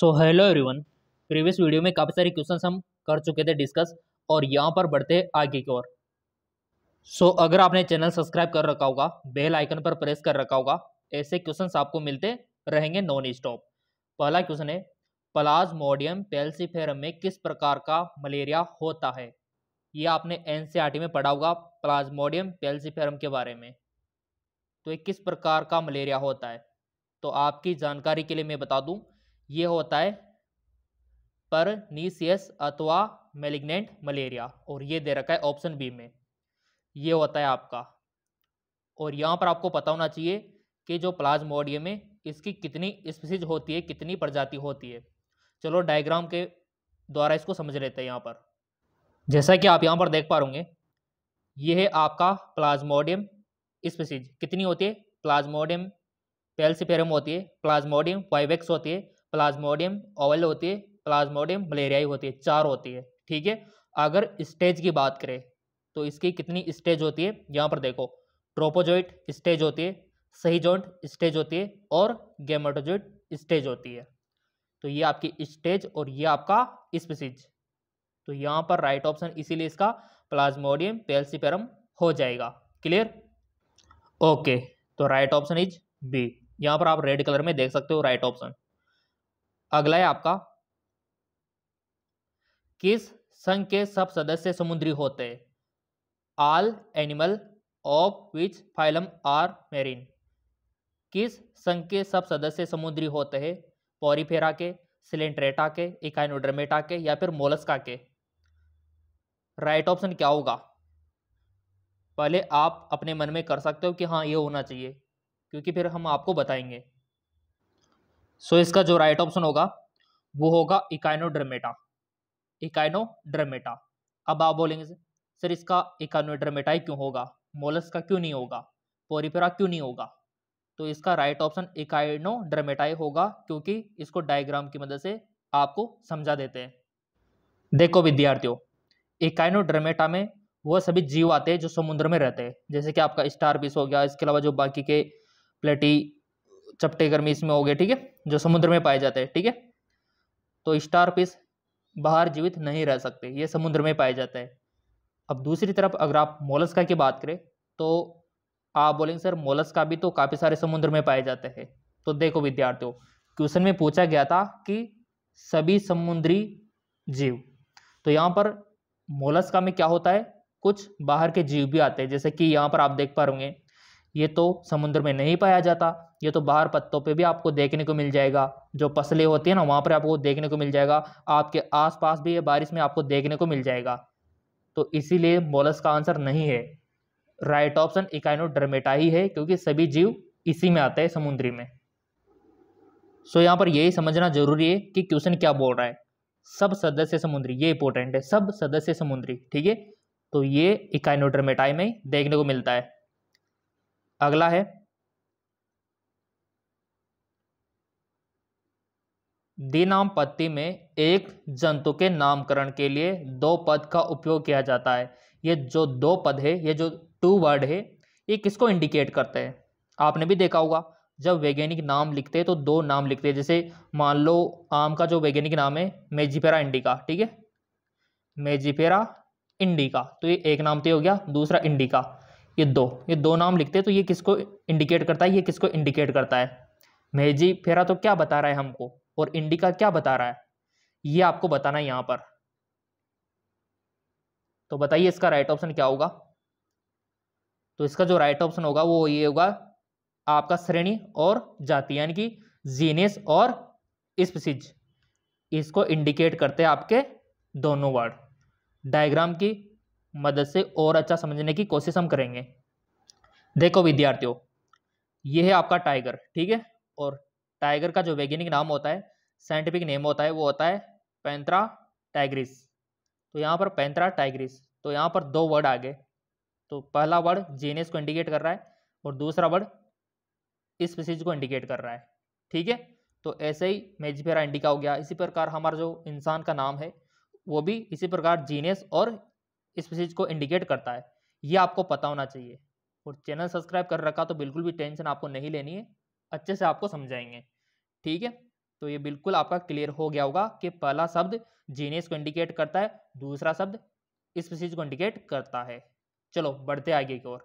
सो hello everyone previous video में काफ़ी सारे क्वेश्चन हम कर चुके थे डिस्कस और यहाँ पर बढ़ते आगे की ओर सो so, अगर आपने चैनल सब्सक्राइब कर रखा होगा बेल आइकन पर प्रेस कर रखा होगा ऐसे क्वेश्चन आपको मिलते रहेंगे नॉन स्टॉप पहला क्वेश्चन है प्लाजमोडियम पेल्सिफेरम में किस प्रकार का मलेरिया होता है ये आपने एन e में पढ़ा होगा प्लाज्मोडियम पेल्सिफेरम के बारे में तो ये किस प्रकार का मलेरिया होता है तो आपकी जानकारी के लिए मैं बता दूँ ये होता है परनीसियस अथवा मेलिग्नेंट मलेरिया और ये दे रखा है ऑप्शन बी में ये होता है आपका और यहाँ पर आपको पता होना चाहिए कि जो प्लाज्मोडियम में इसकी कितनी स्पीसीज होती है कितनी प्रजाति होती है चलो डायग्राम के द्वारा इसको समझ लेते हैं यहाँ पर जैसा कि आप यहाँ पर देख पा रूंगे ये है आपका प्लाज्मोडियम स्पीसीज कितनी होती है प्लाज्मोडियम पेल्सिपेरम होती है प्लाज्मोडियम वाइवेक्स होती है प्लाज्मोडियम ओवल होती है प्लाज्मोडियम मलेरियाई होती है चार होती है ठीक है अगर स्टेज की बात करें तो इसकी कितनी स्टेज होती है यहाँ पर देखो ट्रोपोजोइट स्टेज होती है सही जॉइंट स्टेज होती है और गेमोटोजॉइट स्टेज होती है तो ये आपकी स्टेज और ये आपका स्पीसीज तो यहाँ पर राइट ऑप्शन इसीलिए इसका प्लाज्मोडियम पेल्सिपेरम हो जाएगा क्लियर ओके तो राइट ऑप्शन इज बी यहाँ पर आप रेड कलर में देख सकते हो राइट ऑप्शन अगला है आपका किस संघ के सब सदस्य समुद्री होते हैं all animal of which phylum are marine किस संघ के सब सदस्य समुद्री होते हैं पॉरीफेरा के सिलेंट्रेटा के इकाइनोड्रमेटा के या फिर मोलस्का के राइट ऑप्शन क्या होगा पहले आप अपने मन में कर सकते हो कि हाँ ये होना चाहिए क्योंकि फिर हम आपको बताएंगे सो इसका जो राइट ऑप्शन होगा वो होगा इकाइनोड्रमेटा इकाइनोड्रमेटा अब आप बोलेंगे सर इसका इकाइनोड्रमेटा क्यों होगा मोलस का क्यों नहीं होगा पोरीपेरा क्यों नहीं होगा तो इसका राइट ऑप्शन इकाइनोड्रमेटाई होगा क्योंकि इसको डायग्राम की मदद से आपको समझा देते हैं देखो विद्यार्थियों इकाइनोड्रमेटा में वह सभी जीव आते हैं जो समुद्र में रहते हैं जैसे कि आपका स्टार फिश हो गया इसके अलावा जो बाकी के प्लेटी चपटे गर्मी इसमें हो गए ठीक है जो समुद्र में पाए जाते हैं ठीक है थीके? तो स्टार फिश बाहर जीवित नहीं रह सकते ये समुद्र में पाए जाते हैं अब दूसरी तरफ अगर आप मोलस्का की बात करें तो आप बोलेंगे सर मोलस्का भी तो काफ़ी सारे समुद्र में पाए जाते हैं तो देखो विद्यार्थियों क्वेश्चन में पूछा गया था कि सभी समुद्री जीव तो यहाँ पर मोलस्का में क्या होता है कुछ बाहर के जीव भी आते हैं जैसे कि यहाँ पर आप देख पा रहे ये तो समुद्र में नहीं पाया जाता ये तो बाहर पत्तों पे भी आपको देखने को मिल जाएगा जो पसले होती है ना वहाँ पर आपको देखने को मिल जाएगा आपके आसपास भी ये बारिश में आपको देखने को मिल जाएगा तो इसीलिए मोलस का आंसर नहीं है राइट ऑप्शन इकाइनोडर्मेटा ही है क्योंकि सभी जीव इसी में आते हैं समुद्री में सो यहाँ पर यही समझना जरूरी है कि क्वेश्चन क्या बोल रहा है सब सदस्य समुद्री ये इंपॉर्टेंट है सब सदस्य समुद्री ठीक है तो ये इकाइनोड्रमेटाई में देखने को मिलता है अगला है दिनाम पत्ति में एक जंतु के नामकरण के लिए दो पद का उपयोग किया जाता है ये जो दो पद है ये जो टू वर्ड है ये किसको इंडिकेट करते हैं आपने भी देखा होगा जब वैज्ञानिक नाम लिखते हैं तो दो नाम लिखते हैं जैसे मान लो आम का जो वैज्ञानिक नाम है मेजीफेरा इंडिका ठीक है मेजीफेरा इंडिका तो ये एक नाम तो हो गया दूसरा इंडिका ये दो ये दो नाम लिखते हैं तो ये किसको इंडिकेट करता है ये किसको इंडिकेट करता है मेजी फेरा तो क्या बता रहा है हमको और इंडिका क्या बता रहा है ये आपको बताना है यहाँ पर तो बताइए इसका राइट ऑप्शन क्या होगा तो इसका जो राइट ऑप्शन होगा वो ये होगा आपका श्रेणी और जाति यानी कि जीनेस और स्पीसीज इसको इंडिकेट करते हैं आपके दोनों वर्ड डायग्राम की मदद से और अच्छा समझने की कोशिश हम करेंगे देखो विद्यार्थियों ये है आपका टाइगर ठीक है और टाइगर का जो वैज्ञानिक नाम होता है साइंटिफिक नेम होता है वो होता है पैंतरा टाइग्रिस तो यहाँ पर पैंतरा टाइग्रिस तो यहाँ पर दो वर्ड आ गए तो पहला वर्ड जीनेस को इंडिकेट कर रहा है और दूसरा वर्ड इस स्पीसीज को इंडिकेट कर रहा है ठीक है तो ऐसे ही मेजफेरा इंडिका हो गया इसी प्रकार हमारा जो इंसान का नाम है वो भी इसी प्रकार जीनेस और इस चीज़ को इंडिकेट करता है ये आपको पता होना चाहिए और चैनल सब्सक्राइब कर रखा तो बिल्कुल भी टेंशन आपको नहीं लेनी है अच्छे से आपको समझाएंगे ठीक है तो ये बिल्कुल आपका क्लियर हो गया होगा कि पहला शब्द जीनियस को इंडिकेट करता है दूसरा शब्द स्पीसीज को इंडिकेट करता है चलो बढ़ते आगे की ओर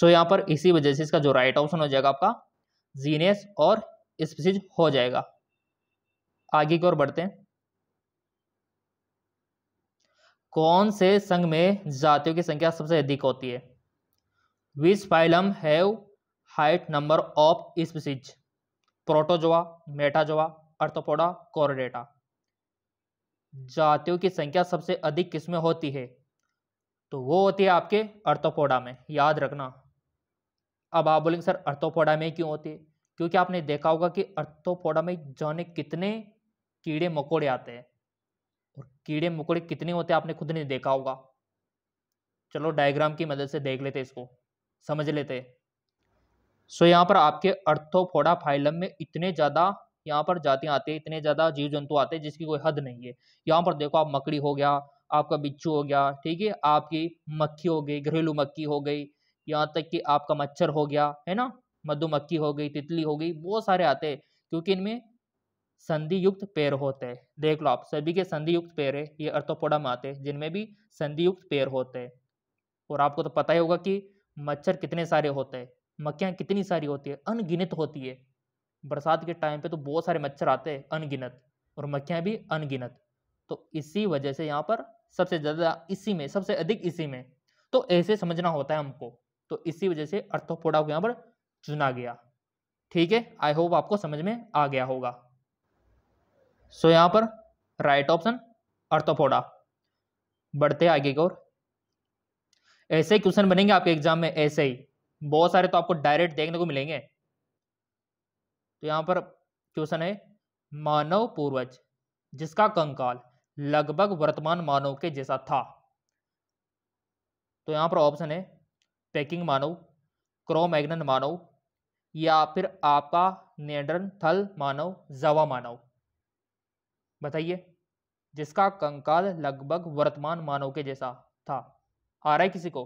सो यहाँ पर इसी वजह से इसका जो राइट ऑप्शन हो जाएगा आपका जीनियस और स्पीसीज हो जाएगा आगे की ओर बढ़ते हैं कौन से संघ में जातियों की संख्या सबसे अधिक होती है which phylum have highest number of species protozoa metazoa arthropoda chordata जातियों की संख्या सबसे अधिक किसमें होती है तो वो होती है आपके अर्थोपोडा में याद रखना अब आप बोलेंगे सर अर्थोपोडा में क्यों होती है क्योंकि आपने देखा होगा कि अर्थोपोडा में जाने कितने कीड़े मकोड़े आते हैं और कीड़े मकोड़े कितने होते आपने खुद नहीं देखा होगा चलो डायग्राम की मदद से देख लेते इसको समझ लेते सो यहाँ पर आपके अर्थोफोडा फाइलम में इतने ज़्यादा यहाँ पर जातियाँ आती हैं इतने ज़्यादा जीव जंतु आते हैं जिसकी कोई हद नहीं है यहाँ पर देखो आप मकड़ी हो गया आपका बिच्छू हो गया ठीक है आपकी मक्खी हो गई घरेलू मक्खी हो गई यहाँ तक कि आपका मच्छर हो गया है ना मधुमक्खी हो गई तितली हो गई बहुत सारे आते हैं क्योंकि इनमें संधि युक्त पेड़ होते हैं देख लो आप सभी के संधि युक्त पेड़ है ये अर्थोपोडा में आते हैं जिनमें भी संधि युक्त पेड़ होते हैं और आपको तो पता ही होगा कि मच्छर कितने सारे होते हैं मक्खियाँ कितनी सारी होती है अनगिनत होती है बरसात के टाइम पे तो बहुत सारे मच्छर आते हैं अनगिनत और मक्खियाँ भी अनगिनत तो इसी वजह से यहाँ पर सबसे ज़्यादा इसी में सबसे अधिक इसी में तो ऐसे समझना होता है हमको तो इसी वजह से अर्थोपोडा को यहाँ पर चुना गया ठीक है आई होप आपको समझ में आ गया होगा सो so, यहाँ पर राइट ऑप्शन अर्थोफोडा बढ़ते आगे की ओर ऐसे ही क्वेश्चन बनेंगे आपके एग्जाम में ऐसे ही बहुत सारे तो आपको डायरेक्ट देखने को मिलेंगे तो यहाँ पर क्वेश्चन है मानव पूर्वज जिसका कंकाल लगभग वर्तमान मानव के जैसा था तो यहाँ पर ऑप्शन है पैकिंग मानव क्रोमैग्नन मानव या फिर आपका नियंत्रण थल मानव जवा मानव बताइए जिसका कंकाल लगभग वर्तमान मानव के जैसा था आ रहा है किसी को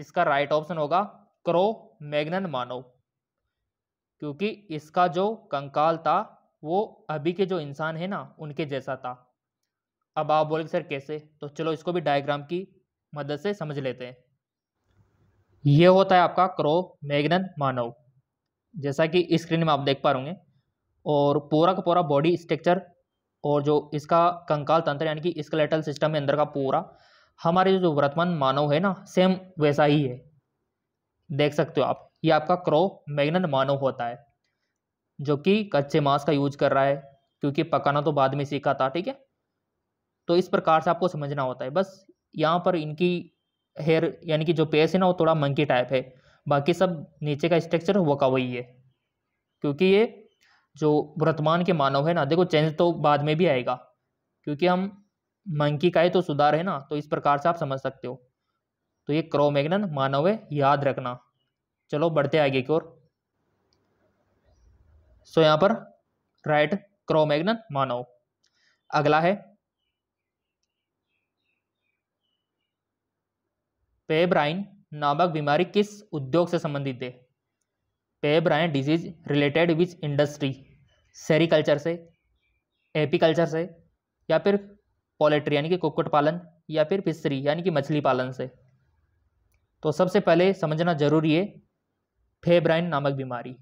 इसका राइट ऑप्शन होगा क्रो मैग्नन मानव क्योंकि इसका जो कंकाल था वो अभी के जो इंसान है ना उनके जैसा था अब आप बोलेंगे सर कैसे तो चलो इसको भी डायग्राम की मदद से समझ लेते हैं ये होता है आपका क्रो मैग्नन मानव जैसा कि स्क्रीन में आप देख पा रहे और पूरा का पूरा बॉडी स्ट्रक्चर और जो इसका कंकाल तंत्र यानी कि स्केलेटल सिस्टम है अंदर का पूरा हमारे जो वर्तमान मानव है ना सेम वैसा ही है देख सकते हो आप ये आपका क्रो मैगन मानव होता है जो कि कच्चे मांस का यूज कर रहा है क्योंकि पकाना तो बाद में सीखा था ठीक है तो इस प्रकार से आपको समझना होता है बस यहाँ पर इनकी हेयर यानी कि जो पेस है ना वो थोड़ा मंकी टाइप है बाकी सब नीचे का स्ट्रक्चर वो का वही है क्योंकि ये जो वर्तमान के मानव है ना देखो चेंज तो बाद में भी आएगा क्योंकि हम मंकी का ही तो सुधार है ना तो इस प्रकार से आप समझ सकते हो तो ये क्रोमेगनन मानव है याद रखना चलो बढ़ते आगे की ओर सो यहाँ पर राइट क्रोमेगनन मानव अगला है पेब्राइन नामक बीमारी किस उद्योग से संबंधित है pebrine disease related which industry sericulture से एपीकल्चर से या फिर पोल्ट्री यानी कि कुक्कुट पालन या फिर फिशरी यानी कि मछली पालन से तो सबसे पहले समझना जरूरी है फेब्राइन नामक बीमारी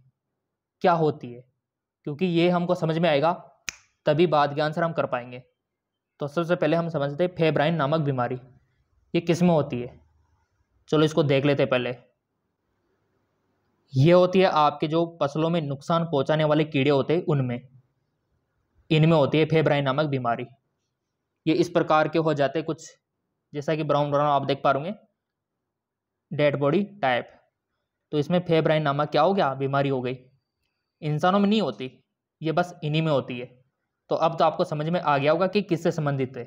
क्या होती है क्योंकि ये हमको समझ में आएगा तभी बाद के आंसर हम कर पाएंगे तो सबसे पहले हम समझते हैं फेब्राइन नामक बीमारी ये किस में होती है चलो इसको देख लेते पहले ये होती है आपके जो फसलों में नुकसान पहुंचाने वाले कीड़े होते हैं उनमें इनमें होती है फेब्राइन नामक बीमारी ये इस प्रकार के हो जाते हैं कुछ जैसा कि ब्राउन ब्राउन आप देख पा रूंगे डेड बॉडी टाइप तो इसमें फेब्राइन नामक क्या हो गया बीमारी हो गई इंसानों में नहीं होती ये बस इन्हीं में होती है तो अब तो आपको समझ में आ गया होगा कि किससे संबंधित है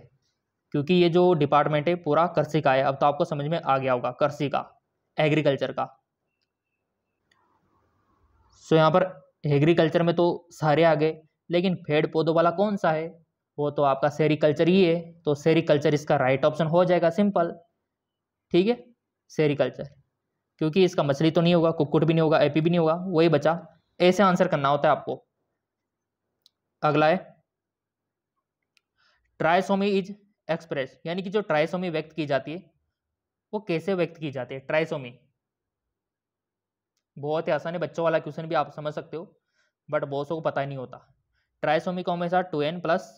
क्योंकि ये जो डिपार्टमेंट है पूरा कृषि का है अब तो आपको समझ में आ गया होगा कृषि का एग्रीकल्चर का सो यहाँ पर एग्रीकल्चर में तो सारे आ गए लेकिन पेड़ पौधों वाला कौन सा है वो तो आपका सेरिकल्चर ही है तो सेरिकल्चर इसका राइट ऑप्शन हो जाएगा सिंपल ठीक है सेरिकल्चर क्योंकि इसका मछली तो नहीं होगा कुक्कुट भी नहीं होगा एपी भी नहीं होगा वही बचा ऐसे आंसर करना होता है आपको अगला है ट्राइसोमी इज एक्सप्रेस यानी कि जो ट्राइसोमी व्यक्त की जाती है वो कैसे व्यक्त की जाती है ट्राइसोमी बहुत ही आसान है बच्चों वाला क्वेश्चन भी आप समझ सकते हो बट बहुत सौ को पता ही नहीं होता ट्राइसोमिक हमेशा टू एन प्लस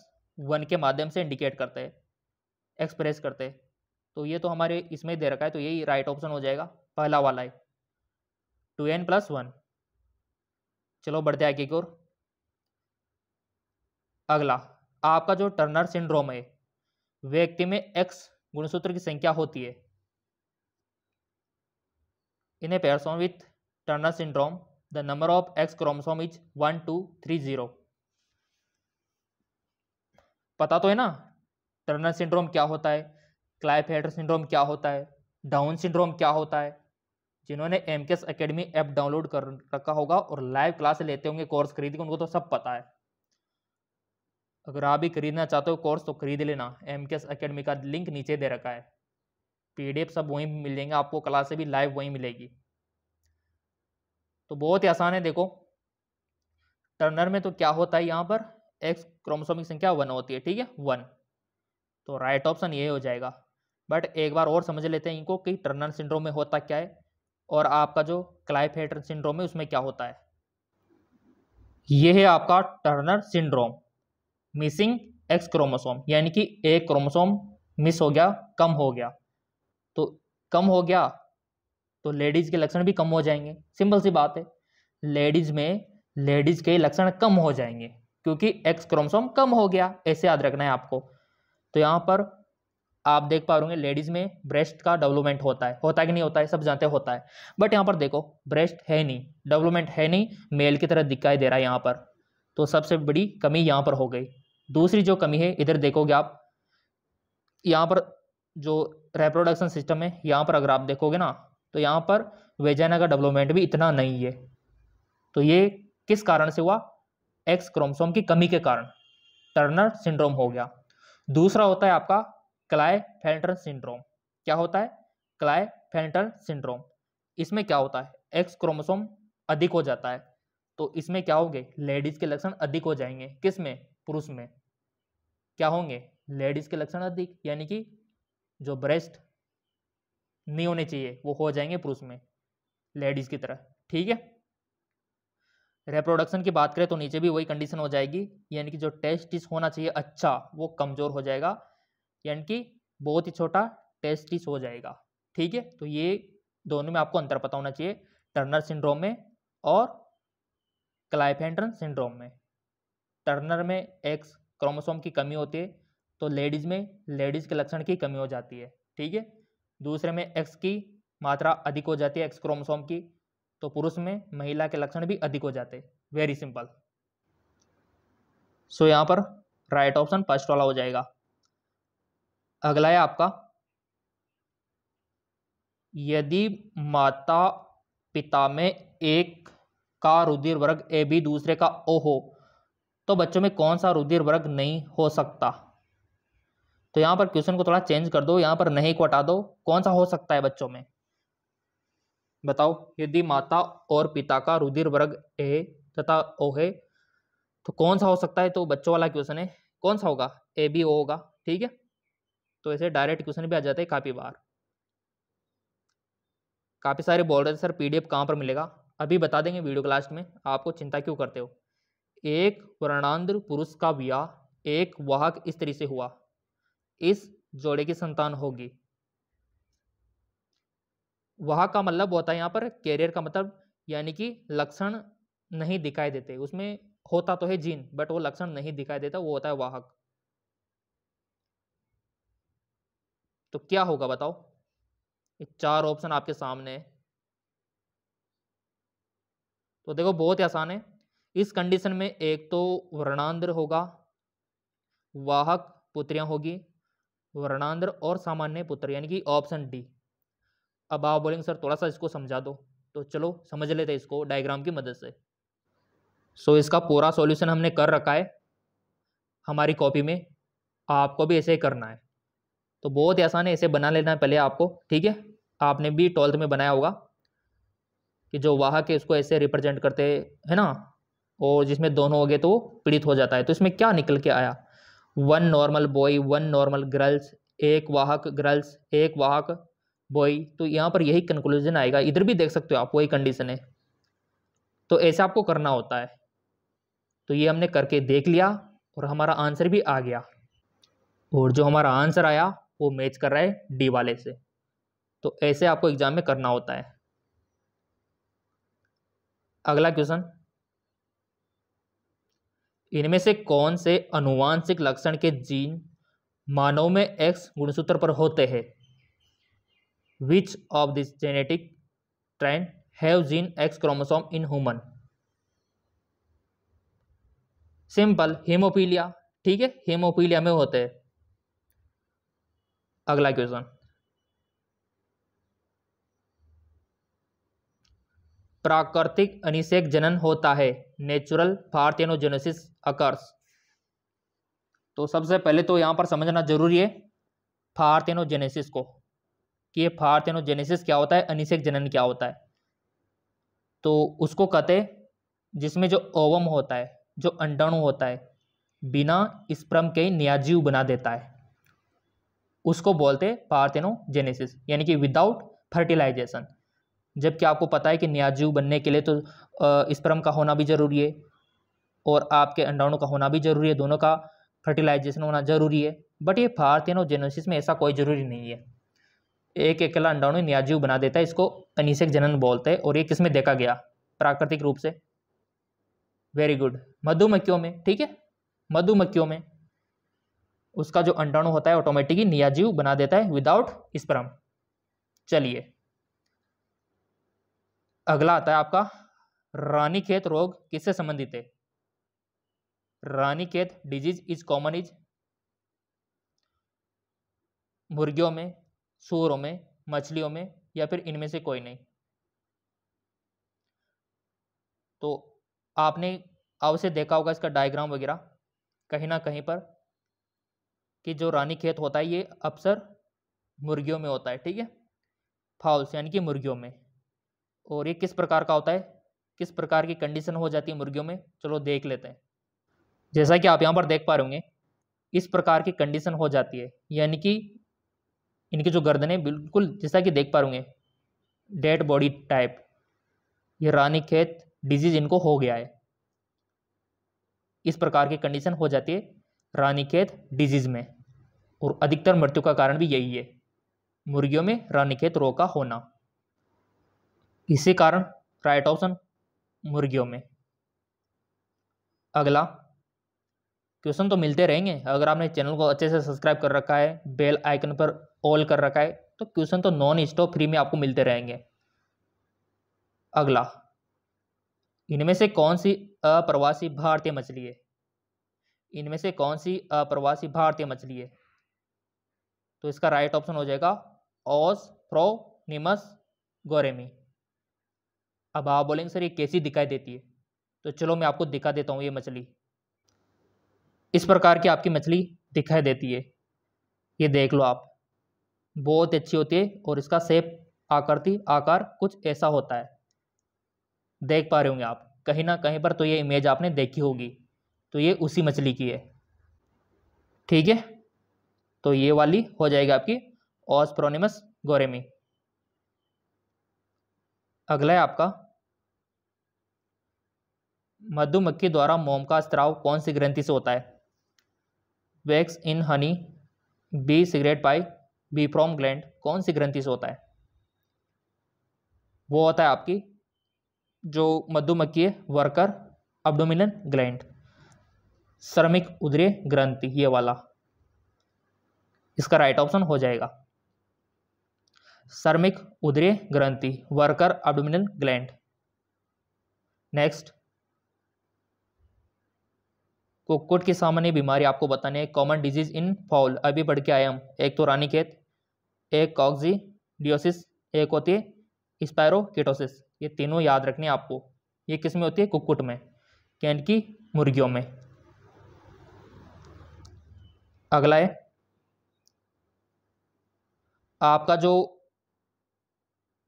वन के माध्यम से इंडिकेट करते हैं एक्सप्रेस करते हैं तो ये तो हमारे इसमें दे रखा है तो यही राइट ऑप्शन हो जाएगा पहला वाला है टू एन प्लस वन चलो बढ़ते आगे की ओर अगला आपका जो टर्नर सिंड्रोम है व्यक्ति में एक्स गुणसूत्र की संख्या होती है इन्हें person with Turner syndrome, the number of X chromosome is zero पता तो है ना टर्नर सिंड्रोम क्या होता है क्लाइफेटर सिंड्रोम क्या होता है डाउन सिंड्रोम क्या होता है जिन्होंने M K S academy app download कर रखा होगा और लाइव क्लास लेते होंगे कोर्स खरीद के उनको तो सब पता है अगर आप भी खरीदना चाहते हो कोर्स तो खरीद लेना एम के एस अकेडमी का लिंक नीचे दे रखा है पीडीएफ सब वहीं मिल जाएंगे आपको क्लासे भी लाइव वहीं मिलेगी तो बहुत ही आसान है देखो टर्नर में तो क्या होता है यहाँ पर एक्स क्रोमोसोम संख्या वन होती है ठीक है वन तो राइट ऑप्शन ये हो जाएगा बट एक बार और समझ लेते हैं इनको कि टर्नर सिंड्रोम में होता क्या है और आपका जो क्लाइफेटर सिंड्रोम है उसमें क्या होता है यह है आपका Turner syndrome missing X chromosome यानी कि एक क्रोमोसोम मिस हो गया कम हो गया तो कम हो गया तो लेडीज़ के लक्षण भी कम हो जाएंगे सिंपल सी बात है लेडीज़ में लेडीज़ के लक्षण कम हो जाएंगे क्योंकि एक्स क्रोमसोम कम हो गया ऐसे याद रखना है आपको तो यहाँ पर आप देख पा रहे लेडीज़ में ब्रेस्ट का डेवलपमेंट होता है होता है कि नहीं होता है सब जानते होता है बट यहाँ पर देखो ब्रेस्ट है नहीं डेवलपमेंट है नहीं मेल की तरह दिखाई दे रहा है यहाँ पर तो सबसे बड़ी कमी यहाँ पर हो गई दूसरी जो कमी है इधर देखोगे आप यहाँ पर जो रेप्रोडक्शन सिस्टम है यहाँ पर अगर आप देखोगे ना तो यहाँ पर वेजाना का डेवलपमेंट भी इतना नहीं है तो ये किस कारण से हुआ एक्स क्रोमसोम की कमी के कारण टर्नर सिंड्रोम हो गया दूसरा होता है आपका क्लाय फेल्टन सिंड्रोम क्या होता है क्लाय फेल्टन सिंड्रोम इसमें क्या होता है एक्स क्रोमोसोम अधिक हो जाता है तो इसमें क्या होंगे लेडीज के लक्षण अधिक हो जाएंगे किस में पुरुष में क्या होंगे लेडीज के लक्षण अधिक यानी कि जो ब्रेस्ट नहीं होने चाहिए वो हो जाएंगे पुरुष में लेडीज की तरह ठीक है रिप्रोडक्शन की बात करें तो नीचे भी वही कंडीशन हो जाएगी यानी कि जो टेस्टिस होना चाहिए अच्छा वो कमजोर हो जाएगा यानी कि बहुत ही छोटा टेस्टिस हो जाएगा ठीक है तो ये दोनों में आपको अंतर पता होना चाहिए टर्नर सिंड्रोम में और क्लाइफेंड्रन सिंड्रोम में टर्नर में एक्स क्रोमोसोम की कमी होती है तो लेडीज़ में लेडीज़ के लक्षण की कमी हो जाती है ठीक है दूसरे में एक्स की मात्रा अधिक हो जाती है एक्स क्रोमोसोम की तो पुरुष में महिला के लक्षण भी अधिक हो जाते हैं वेरी सिंपल सो यहाँ पर राइट ऑप्शन फर्स्ट वाला हो जाएगा अगला है आपका यदि माता पिता में एक का रुधिर वर्ग ए बी दूसरे का ओ हो तो बच्चों में कौन सा रुधिर वर्ग नहीं हो सकता तो यहाँ पर क्वेश्चन को थोड़ा चेंज कर दो यहाँ पर नहीं को हटा दो कौन सा हो सकता है बच्चों में बताओ यदि माता और पिता का रुधिर वर्ग ए तथा ओ है तो कौन सा हो सकता है तो बच्चों वाला क्वेश्चन है कौन सा होगा ए बी ओ होगा ठीक है तो ऐसे डायरेक्ट क्वेश्चन भी आ जाते हैं काफ़ी बार काफ़ी सारे बोल रहे थे सर पीडीएफ कहाँ पर मिलेगा अभी बता देंगे वीडियो क्लास में आपको चिंता क्यों करते हो एक वर्णांध पुरुष का विवाह एक वाहक स्त्री से हुआ इस जोड़े की संतान होगी वह का मतलब होता है यहाँ पर कैरियर का मतलब यानी कि लक्षण नहीं दिखाई देते उसमें होता तो है जीन बट वो लक्षण नहीं दिखाई देता वो होता है वाहक तो क्या होगा बताओ चार ऑप्शन आपके सामने है तो देखो बहुत ही आसान है इस कंडीशन में एक तो वर्णांध्र होगा वाहक पुत्रियां होगी वर्णांध्र और सामान्य पुत्र यानी कि ऑप्शन डी अब आप बोलेंगे सर थोड़ा सा इसको समझा दो तो चलो समझ लेते हैं इसको डायग्राम की मदद से सो इसका पूरा सॉल्यूशन हमने कर रखा है हमारी कॉपी में आपको भी ऐसे ही करना है तो बहुत ही आसान है ऐसे बना लेना है पहले आपको ठीक है आपने भी ट्वेल्थ में बनाया होगा कि जो वाहक है उसको ऐसे रिप्रेजेंट करते है ना और जिसमें दोनों हो गए तो वो पीड़ित हो जाता है तो इसमें क्या निकल के आया one normal boy one normal girls एक वाहक गर्ल्स एक वाहक बॉय तो यहाँ पर यही कंक्लूजन आएगा इधर भी देख सकते हो आप वही कंडीशन है तो ऐसा आपको करना होता है तो ये हमने करके देख लिया और हमारा आंसर भी आ गया और जो हमारा आंसर आया वो मैच कर रहा है डी वाले से तो ऐसे आपको एग्ज़ाम में करना होता है अगला क्वेश्चन इनमें से कौन से अनुवांशिक लक्षण के जीन मानव में एक्स गुणसूत्र पर होते हैं which of this genetic trend have gene X chromosome in human simple hemophilia ठीक है हेमोपीलिया में होते हैं अगला क्वेश्चन प्राकृतिक अनिषेक जनन होता है नेचुरल पार्थेनोजेनेसिस अकर्स तो सबसे पहले तो यहाँ पर समझना जरूरी है पार्थियनोजेनेसिस को कि ये पार्थियनोजेनेसिस क्या होता है अनिषेक जनन क्या होता है तो उसको कहते जिसमें जो ओवम होता है जो अंडाणु होता है बिना स्प्रम के न्याजीव बना देता है उसको बोलते पार्थेनोजेनेसिस यानी कि विदाउट फर्टिलाइजेशन जबकि आपको पता है कि न्याजीव बनने के लिए तो स्प्रम का होना भी ज़रूरी है और आपके अंडाणु का होना भी ज़रूरी है दोनों का फर्टिलाइजेशन होना ज़रूरी है बट ये जेनोसिस में ऐसा कोई ज़रूरी नहीं है एक अकेला अंडाणु न्याजीव बना देता है इसको अनिषेक जनन बोलते हैं और ये किस में देखा गया प्राकृतिक रूप से वेरी गुड मधुमक्खियों में ठीक है मधुमक्खियों में उसका जो अंडाणु होता है ऑटोमेटिकली नियाजीव बना देता है विदाउट स्प्रम चलिए अगला आता है आपका रानीखेत रोग किससे संबंधित है Ranikhet disease is common is मुर्गियों में सूरों में मछलियों में या फिर इनमें से कोई नहीं तो आपने अवश्य देखा होगा इसका डायग्राम वगैरह कहीं ना कहीं पर कि जो रानी खेत होता है ये अक्सर मुर्गियों में होता है ठीक है फाउल्स यानी कि मुर्गियों में और ये किस प्रकार का होता है किस प्रकार की कंडीशन हो जाती है मुर्गियों में चलो देख लेते हैं जैसा कि आप यहाँ पर देख पा रहे होंगे इस प्रकार की कंडीशन हो जाती है यानी कि इनकी जो गर्दने बिल्कुल जैसा कि देख पा रहे होंगे डेड बॉडी टाइप ये रानी खेत डिजीज इनको हो गया है इस प्रकार की कंडीशन हो जाती है रानी खेत डिजीज में और अधिकतर मृत्यु का कारण भी यही है मुर्गियों में रानीखेत रोग का होना इसी कारण राइट ऑप्शन मुर्गियों में अगला क्वेश्चन तो मिलते रहेंगे अगर आपने चैनल को अच्छे से सब्सक्राइब कर रखा है बेल आइकन पर ऑल कर रखा है तो क्वेश्चन तो नॉन स्टॉप फ्री में आपको मिलते रहेंगे अगला इनमें से कौन सी अप्रवासी भारतीय मछली है इनमें से कौन सी अप्रवासी भारतीय मछली है तो इसका राइट ऑप्शन हो जाएगा ओस प्रो निमस गोरेमी अब आप बोलेंगे सर ये कैसी दिखाई देती है तो चलो मैं आपको दिखा देता हूँ ये मछली इस प्रकार की आपकी मछली दिखाई देती है ये देख लो आप बहुत अच्छी होती है और इसका सेप आकृति आकार कुछ ऐसा होता है देख पा रहे होंगे आप कहीं ना कहीं पर तो ये इमेज आपने देखी होगी तो ये उसी मछली की है ठीक है तो ये वाली हो जाएगी आपकी प्रोनिमस गोरेमी अगला है आपका मधुमक्खी द्वारा मोम का स्त्राव कौन सी ग्रंथि से होता है wax in honey bee secreted by bee from gland कौन सी ग्रंथि से होता है वो होता है आपकी जो मधुमक्खी है वर्कर अब्डोमिन ग्लैंड श्रमिक उदरी ग्रंथि ये वाला इसका राइट ऑप्शन हो जाएगा सर्मिक उदरी ग्रंथि वर्कर एब्डोमिनल ग्लैंड नेक्स्ट कुक्कुट की सामान्य बीमारी आपको बताने कॉमन डिजीज इन फॉल अभी पढ़ के आए हम एक तो रानी खेत एक कॉक्जी डियोसिस एक होती है स्पायरोकेटोसिस ये तीनों याद रखने आपको ये किस में होती है कुक्कुट में कैंड की मुर्गियों में अगला है आपका जो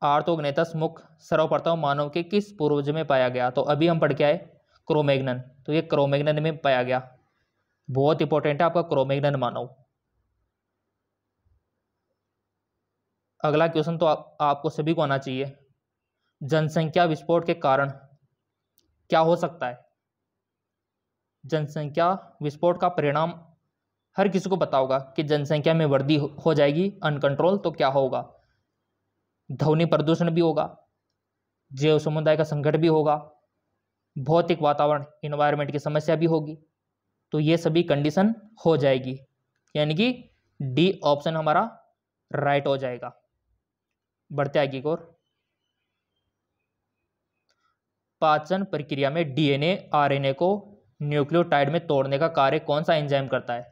आर्थोगनेतस मुख सर्वप्रथम मानव के किस पूर्वज में पाया गया तो अभी हम पढ़ के आए क्रोमेग्नन तो ये क्रोमेग्नन में पाया गया बहुत इंपॉर्टेंट है आपका क्रोमेग्नन मानव अगला क्वेश्चन तो आप, आपको सभी को आना चाहिए जनसंख्या विस्फोट के कारण क्या हो सकता है जनसंख्या विस्फोट का परिणाम हर किसी को बताओगा कि जनसंख्या में वृद्धि हो जाएगी अनकंट्रोल तो क्या होगा ध्वनि प्रदूषण भी होगा जैव समुदाय का संकट भी होगा भौतिक वातावरण इन्वायरमेंट की समस्या भी होगी तो ये सभी कंडीशन हो जाएगी यानी कि डी ऑप्शन हमारा राइट हो जाएगा बढ़ते आगे की ओर पाचन प्रक्रिया में डीएनए आरएनए को न्यूक्लियोटाइड में तोड़ने का कार्य कौन सा एंजाइम करता है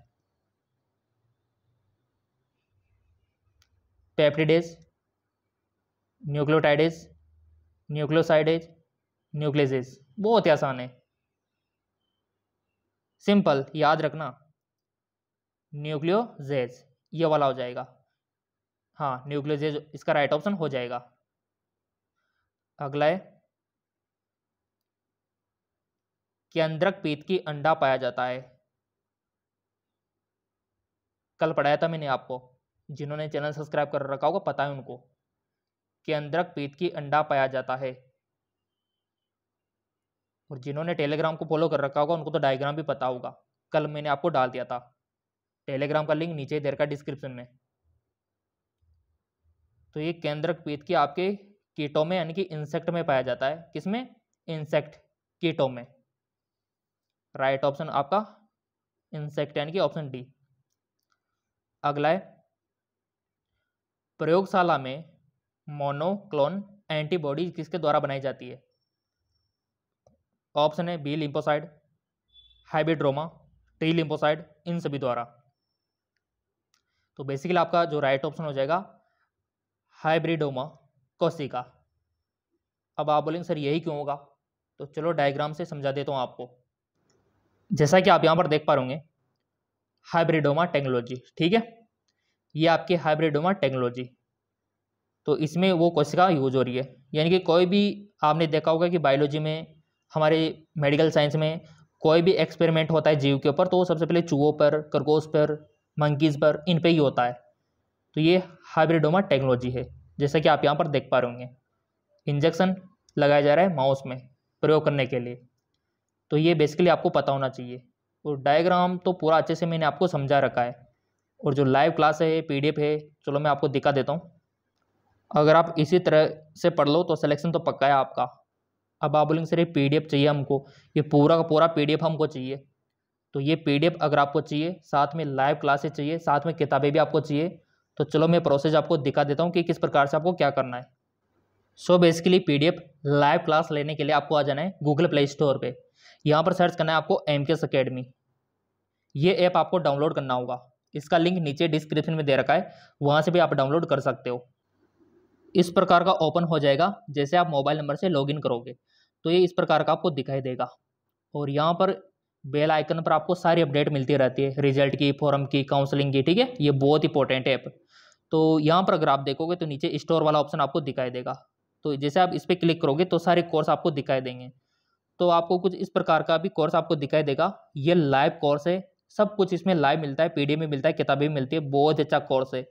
पेप्टिडेज न्यूक्लियोटाइडेज न्यूक्लियोसाइडेज न्यूक्लियसेज बहुत ही आसान है सिंपल याद रखना न्यूक्लियोजेज ये वाला हो जाएगा हाँ न्यूक्लियोजेज इसका राइट ऑप्शन हो जाएगा अगला है केंद्रक पीत की अंडा पाया जाता है कल पढ़ाया था मैंने आपको जिन्होंने चैनल सब्सक्राइब कर रखा होगा पता है उनको के अंदरक की अंडा पाया जाता है और जिन्होंने टेलीग्राम को फॉलो कर रखा होगा उनको तो डायग्राम भी पता होगा कल मैंने आपको डाल दिया था टेलीग्राम का लिंक नीचे देर का डिस्क्रिप्शन में तो ये केंद्रक की आपके कीटों में यानी कि इंसेक्ट में पाया जाता है किसमें इंसेक्ट कीटों में राइट ऑप्शन आपका इंसेक्ट यानी कि ऑप्शन डी अगला है प्रयोगशाला में मोनोक्लोन एंटीबॉडी किसके द्वारा बनाई जाती है ऑप्शन है बी लिम्पोसाइड हाइब्रिड्रोमा टी लिम्पोसाइड इन सभी द्वारा तो बेसिकली आपका जो राइट ऑप्शन हो जाएगा हाइब्रिडोमा कोशिका अब आप बोलेंगे सर यही क्यों होगा तो चलो डायग्राम से समझा देता हूँ आपको जैसा कि आप यहाँ पर देख पा रहे हाइब्रिडोमा टेक्नोलॉजी ठीक है ये आपकी हाइब्रिडोमा टेक्नोलॉजी तो इसमें वो कोशिका यूज हो रही है यानी कि कोई भी आपने देखा होगा कि बायोलॉजी में हमारे मेडिकल साइंस में कोई भी एक्सपेरिमेंट होता है जीव के ऊपर तो वो सबसे पहले चूहों पर खरगोश पर मंकीज़ पर इन पर ही होता है तो ये हाइब्रिडोमा टेक्नोलॉजी है जैसा कि आप यहाँ पर देख पा रहे होंगे इंजेक्शन लगाया जा रहा है माउस में प्रयोग करने के लिए तो ये बेसिकली आपको पता होना चाहिए और डायग्राम तो पूरा अच्छे से मैंने आपको समझा रखा है और जो लाइव क्लास है पीडीएफ है चलो मैं आपको दिखा देता हूँ अगर आप इसी तरह से पढ़ लो तो सिलेक्शन तो पक्का है आपका अब आप बोलेंगे सर ये पी चाहिए हमको ये पूरा का पूरा पी हमको चाहिए तो ये पी अगर आपको चाहिए साथ में लाइव क्लासेज चाहिए साथ में किताबें भी आपको चाहिए तो चलो मैं प्रोसेस आपको दिखा देता हूँ कि किस प्रकार से आपको क्या करना है so basically P live class लेने के लिए आपको आ जाना है गूगल प्ले स्टोर पर यहाँ पर सर्च करना है आपको एम के एकेडमी ये ऐप आपको डाउनलोड करना होगा इसका लिंक नीचे डिस्क्रिप्शन में दे रखा है वहाँ से भी आप डाउनलोड कर सकते हो इस प्रकार का ओपन हो जाएगा जैसे आप मोबाइल नंबर से लॉगिन करोगे तो ये इस प्रकार का आपको दिखाई देगा और यहाँ पर बेल आइकन पर आपको सारी अपडेट मिलती रहती है रिजल्ट की फॉरम की काउंसलिंग की ठीक है ये बहुत इंपॉर्टेंट है ऐप तो यहाँ पर अगर आप देखोगे तो नीचे स्टोर वाला ऑप्शन आपको दिखाई देगा तो जैसे आप इस पर क्लिक करोगे तो सारे कोर्स आपको दिखाई देंगे तो आपको कुछ इस प्रकार का भी कोर्स आपको दिखाई देगा ये लाइव कोर्स है सब कुछ इसमें लाइव मिलता है पी में मिलता है किताबें मिलती है बहुत अच्छा कोर्स है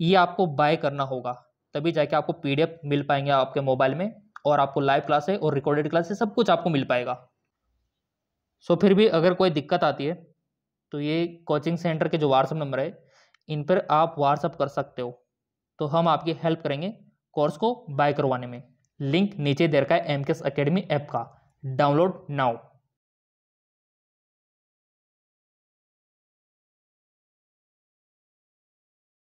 ये आपको बाय करना होगा तभी जाके आपको पी मिल पाएंगे आपके मोबाइल में और आपको लाइव क्लासे और रिकॉर्डेड क्लासे सब कुछ आपको मिल पाएगा सो फिर भी अगर कोई दिक्कत आती है तो ये कोचिंग सेंटर के जो व्हाट्सअप नंबर है इन पर आप व्हाट्सअप कर सकते हो तो हम आपकी हेल्प करेंगे कोर्स को बाय करवाने में लिंक नीचे दे रखा है M K S academy app का डाउनलोड नाउ